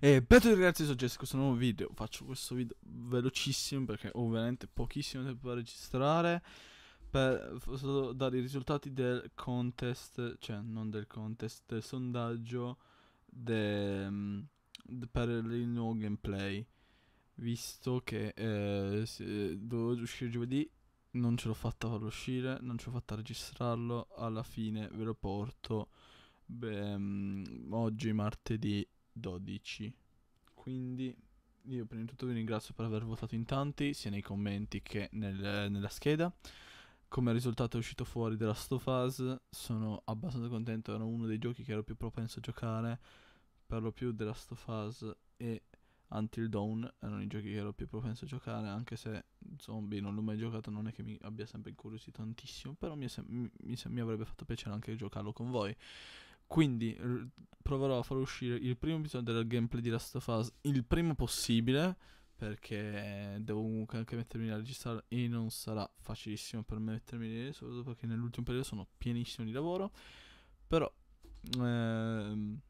E benvenuti ragazzi, sono Jessica, questo nuovo video Faccio questo video velocissimo perché ho veramente pochissimo tempo da registrare Per dare i risultati del contest, cioè non del contest, del sondaggio de, de, Per il nuovo gameplay Visto che eh, eh dovevo uscire giovedì non ce l'ho fatta farlo uscire, non ce l'ho fatta registrarlo, alla fine ve lo porto beh, mm, oggi martedì 12. Quindi io prima di tutto vi ringrazio per aver votato in tanti, sia nei commenti che nel, nella scheda. Come risultato è uscito fuori The Last sono abbastanza contento, era uno dei giochi che ero più propenso a giocare, per lo più The Last e Until Dawn erano i giochi che ero più propenso a giocare, anche se Zombie non l'ho mai giocato, non è che mi abbia sempre incuriosito tantissimo, però mi, sem- mi, sem- mi avrebbe fatto piacere anche giocarlo con voi. Quindi r- proverò a far uscire il primo episodio del gameplay di Last of Us il prima possibile, perché devo comunque anche mettermi a registrare e non sarà facilissimo per me mettermi lì, soprattutto perché nell'ultimo periodo sono pienissimo di lavoro, però... Ehm,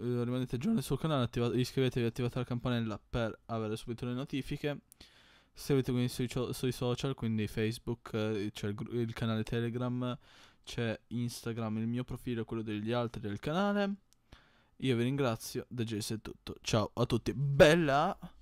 eh, rimanete giorni sul canale, attiva- iscrivetevi e attivate la campanella per avere subito le notifiche. Seguite quindi sui, sui social, quindi Facebook, eh, c'è il, il canale Telegram, c'è Instagram, il mio profilo e quello degli altri del canale. Io vi ringrazio, da Jason è tutto. Ciao a tutti, bella!